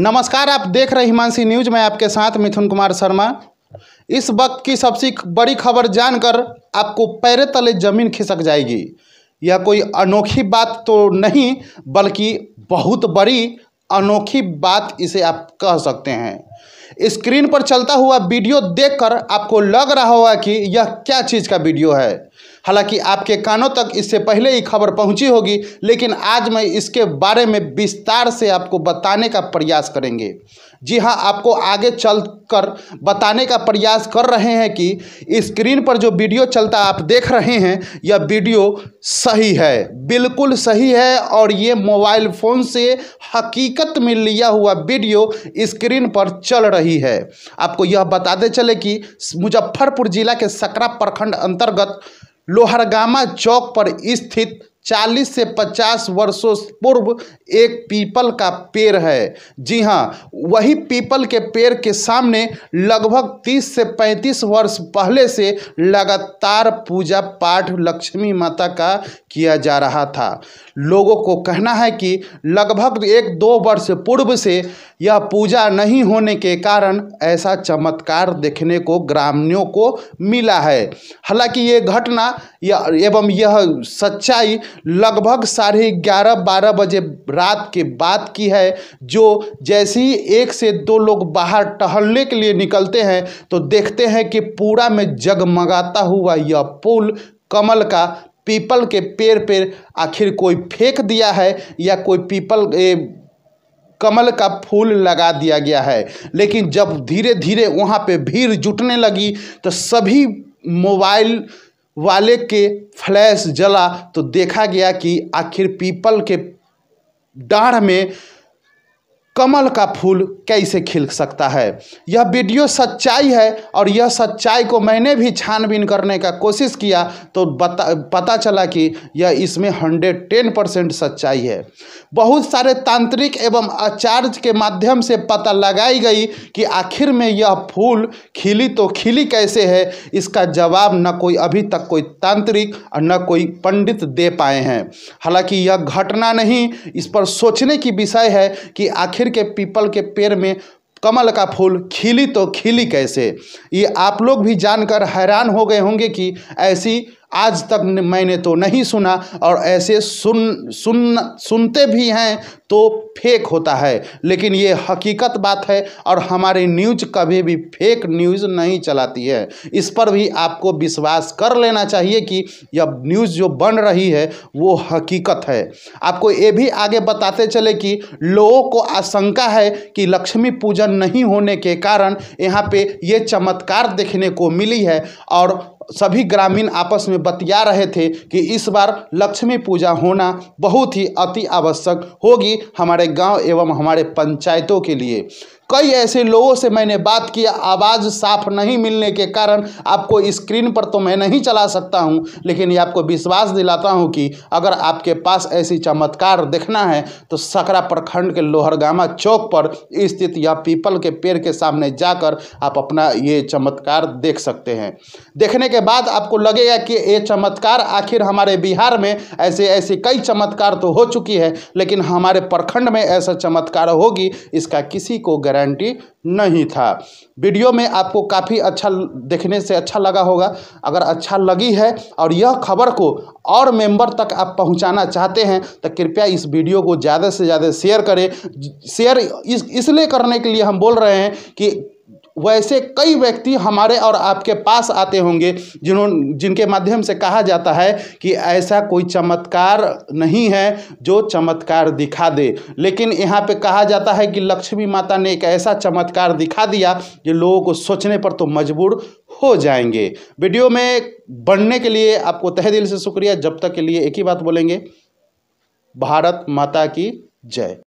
नमस्कार आप देख रहे हिमांशी न्यूज में आपके साथ मिथुन कुमार शर्मा इस वक्त की सबसे बड़ी खबर जानकर आपको पैरे तले जमीन खिसक जाएगी यह कोई अनोखी बात तो नहीं बल्कि बहुत बड़ी अनोखी बात इसे आप कह सकते हैं स्क्रीन पर चलता हुआ वीडियो देखकर आपको लग रहा होगा कि यह क्या चीज़ का वीडियो है हालांकि आपके कानों तक इससे पहले ही खबर पहुंची होगी लेकिन आज मैं इसके बारे में विस्तार से आपको बताने का प्रयास करेंगे जी हाँ आपको आगे चल कर बताने का प्रयास कर रहे हैं कि स्क्रीन पर जो वीडियो चलता आप देख रहे हैं यह वीडियो सही है बिल्कुल सही है और ये मोबाइल फ़ोन से हकीकत में लिया हुआ वीडियो स्क्रीन पर चल रही है आपको यह बताते चले कि मुजफ्फरपुर ज़िला के सकरा प्रखंड अंतर्गत लोहरगामा चौक पर स्थित 40 से 50 वर्षों पूर्व एक पीपल का पेड़ है जी हाँ वही पीपल के पेड़ के सामने लगभग 30 से 35 वर्ष पहले से लगातार पूजा पाठ लक्ष्मी माता का किया जा रहा था लोगों को कहना है कि लगभग एक दो वर्ष पूर्व से यह पूजा नहीं होने के कारण ऐसा चमत्कार देखने को ग्रामीणों को मिला है हालांकि ये घटना या एवं यह सच्चाई लगभग साढ़े ग्यारह बारह बजे रात के बाद की है जो जैसे ही एक से दो लोग बाहर टहलने के लिए निकलते हैं तो देखते हैं कि पूरा में जगमगाता हुआ यह पुल कमल का पीपल के पेड़ पर आखिर कोई फेंक दिया है या कोई पीपल ए, कमल का फूल लगा दिया गया है लेकिन जब धीरे धीरे वहाँ पे भीड़ जुटने लगी तो सभी मोबाइल वाले के फ्लैश जला तो देखा गया कि आखिर पीपल के डाढ़ में कमल का फूल कैसे खिल सकता है यह वीडियो सच्चाई है और यह सच्चाई को मैंने भी छानबीन करने का कोशिश किया तो बता पता चला कि यह इसमें हंड्रेड टेन परसेंट सच्चाई है बहुत सारे तांत्रिक एवं आचार्य के माध्यम से पता लगाई गई कि आखिर में यह फूल खिली तो खिली कैसे है इसका जवाब न कोई अभी तक कोई तांत्रिक और न कोई पंडित दे पाए हैं हालांकि यह घटना नहीं इस पर सोचने की विषय है कि आखिर मंदिर के पीपल के पेड़ में कमल का फूल खिली तो खिली कैसे ये आप लोग भी जानकर हैरान हो गए होंगे कि ऐसी आज तक मैंने तो नहीं सुना और ऐसे सुन सुन सुनते भी हैं तो फेक होता है लेकिन ये हकीकत बात है और हमारी न्यूज कभी भी फेक न्यूज नहीं चलाती है इस पर भी आपको विश्वास कर लेना चाहिए कि यह न्यूज जो बन रही है वो हकीकत है आपको ये भी आगे बताते चले कि लोगों को आशंका है कि लक्ष्मी पूजन नहीं होने के कारण यहाँ पे ये चमत्कार देखने को मिली है और सभी ग्रामीण आपस में बतिया रहे थे कि इस बार लक्ष्मी पूजा होना बहुत ही अति आवश्यक होगी हमारे गांव एवं हमारे पंचायतों के लिए कई ऐसे लोगों से मैंने बात किया आवाज़ साफ नहीं मिलने के कारण आपको स्क्रीन पर तो मैं नहीं चला सकता हूं लेकिन ये आपको विश्वास दिलाता हूं कि अगर आपके पास ऐसी चमत्कार देखना है तो सकरा प्रखंड के लोहरगामा चौक पर स्थित यह पीपल के पेड़ के सामने जाकर आप अपना ये चमत्कार देख सकते हैं देखने के बाद आपको लगेगा कि ये चमत्कार आखिर हमारे बिहार में ऐसे ऐसे कई चमत्कार तो हो चुकी है लेकिन हमारे प्रखंड में ऐसा चमत्कार होगी इसका किसी को गर गारंटी नहीं था वीडियो में आपको काफ़ी अच्छा देखने से अच्छा लगा होगा अगर अच्छा लगी है और यह खबर को और मेंबर तक आप पहुंचाना चाहते हैं तो कृपया इस वीडियो को ज़्यादा से ज़्यादा शेयर करें शेयर इस इसलिए करने के लिए हम बोल रहे हैं कि वैसे कई व्यक्ति हमारे और आपके पास आते होंगे जिन्होंने जिनके माध्यम से कहा जाता है कि ऐसा कोई चमत्कार नहीं है जो चमत्कार दिखा दे लेकिन यहाँ पे कहा जाता है कि लक्ष्मी माता ने एक ऐसा चमत्कार दिखा दिया जो लोगों को सोचने पर तो मजबूर हो जाएंगे वीडियो में बढ़ने के लिए आपको तह दिल से शुक्रिया जब तक के लिए एक ही बात बोलेंगे भारत माता की जय